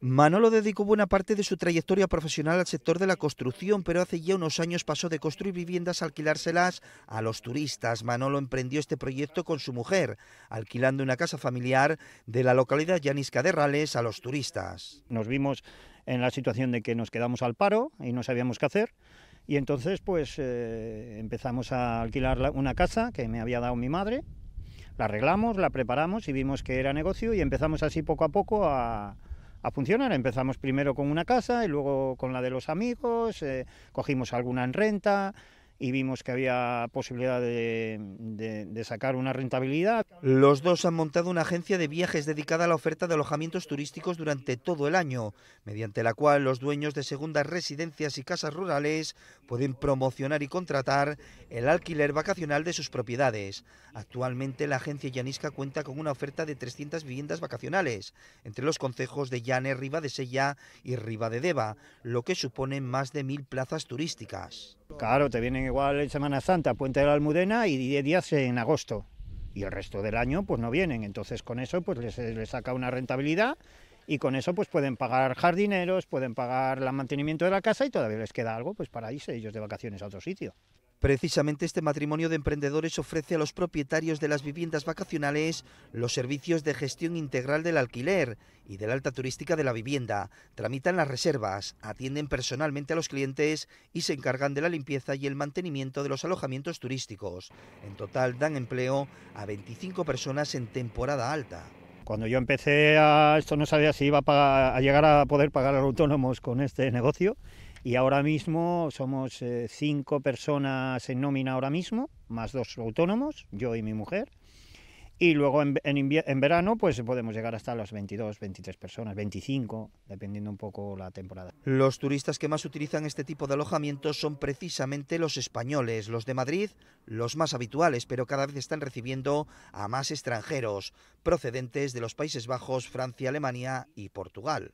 Manolo dedicó buena parte de su trayectoria profesional al sector de la construcción, pero hace ya unos años pasó de construir viviendas a alquilárselas a los turistas. Manolo emprendió este proyecto con su mujer, alquilando una casa familiar de la localidad llanisca de Rales a los turistas. Nos vimos en la situación de que nos quedamos al paro y no sabíamos qué hacer. Y entonces pues eh, empezamos a alquilar una casa que me había dado mi madre, la arreglamos, la preparamos y vimos que era negocio y empezamos así poco a poco a, a funcionar. Empezamos primero con una casa y luego con la de los amigos, eh, cogimos alguna en renta, y vimos que había posibilidad de, sacar una rentabilidad. Los dos han montado una agencia de viajes dedicada a la oferta de alojamientos turísticos durante todo el año, mediante la cual los dueños de segundas residencias y casas rurales pueden promocionar y contratar el alquiler vacacional de sus propiedades. Actualmente la agencia Llanisca cuenta con una oferta de 300 viviendas vacacionales entre los concejos de Llane, Riva de Sella y Riva de Deva, lo que supone más de mil plazas turísticas. Claro, te vienen igual en Semana Santa, Puente de la Almudena y 10 días en agosto. Y el resto del año pues no vienen. Entonces con eso pues les, les saca una rentabilidad y con eso pues pueden pagar jardineros, pueden pagar el mantenimiento de la casa y todavía les queda algo pues para irse ellos de vacaciones a otro sitio. Precisamente este matrimonio de emprendedores ofrece a los propietarios de las viviendas vacacionales los servicios de gestión integral del alquiler y de la alta turística de la vivienda, tramitan las reservas, atienden personalmente a los clientes y se encargan de la limpieza y el mantenimiento de los alojamientos turísticos. En total dan empleo a 25 personas en temporada alta. Cuando yo empecé a esto no sabía si iba a, llegar a poder pagar a los autónomos con este negocio y ahora mismo somos eh, cinco personas en nómina ahora mismo, más dos autónomos, yo y mi mujer. Y luego en, verano, pues podemos llegar hasta las 22, 23 personas, 25, dependiendo un poco la temporada. Los turistas que más utilizan este tipo de alojamientos son precisamente los españoles, los de Madrid, los más habituales, pero cada vez están recibiendo a más extranjeros, procedentes de los Países Bajos, Francia, Alemania y Portugal.